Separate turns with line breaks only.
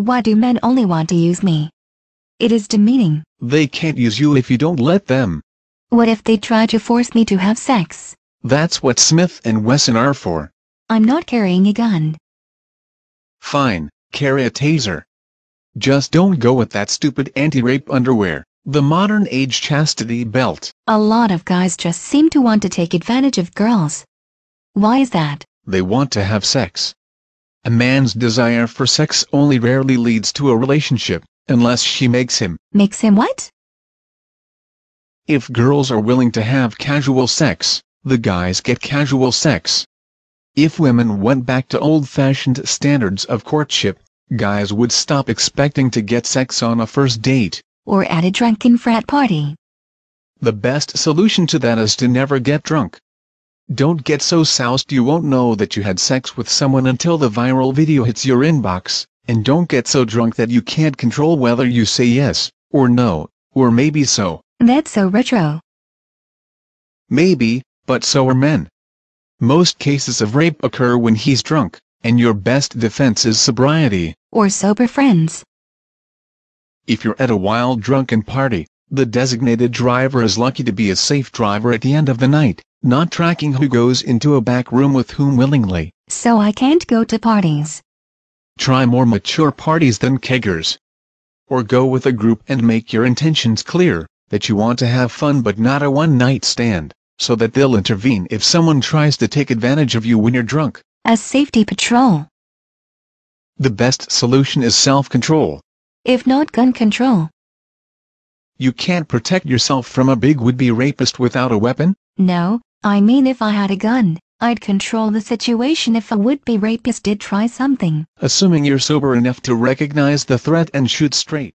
Why do men only want to use me? It is demeaning.
They can't use you if you don't let them.
What if they try to force me to have sex?
That's what Smith and Wesson are for.
I'm not carrying a gun.
Fine, carry a taser. Just don't go with that stupid anti-rape underwear, the modern age chastity belt.
A lot of guys just seem to want to take advantage of girls. Why is that?
They want to have sex. A man's desire for sex only rarely leads to a relationship, unless she makes him.
Makes him what?
If girls are willing to have casual sex, the guys get casual sex. If women went back to old-fashioned standards of courtship, guys would stop expecting to get sex on a first date.
Or at a drunken frat party.
The best solution to that is to never get drunk. Don't get so soused you won't know that you had sex with someone until the viral video hits your inbox, and don't get so drunk that you can't control whether you say yes, or no, or maybe so.
That's so retro.
Maybe, but so are men. Most cases of rape occur when he's drunk, and your best defense is sobriety.
Or sober friends.
If you're at a wild drunken party, the designated driver is lucky to be a safe driver at the end of the night not tracking who goes into a back room with whom willingly.
So I can't go to parties.
Try more mature parties than keggers. Or go with a group and make your intentions clear, that you want to have fun but not a one-night stand, so that they'll intervene if someone tries to take advantage of you when you're drunk. A safety patrol. The best solution is self-control. If not gun control. You can't protect yourself from a big would-be rapist without a weapon?
No, I mean if I had a gun, I'd control the situation if a would-be rapist did try something.
Assuming you're sober enough to recognize the threat and shoot straight.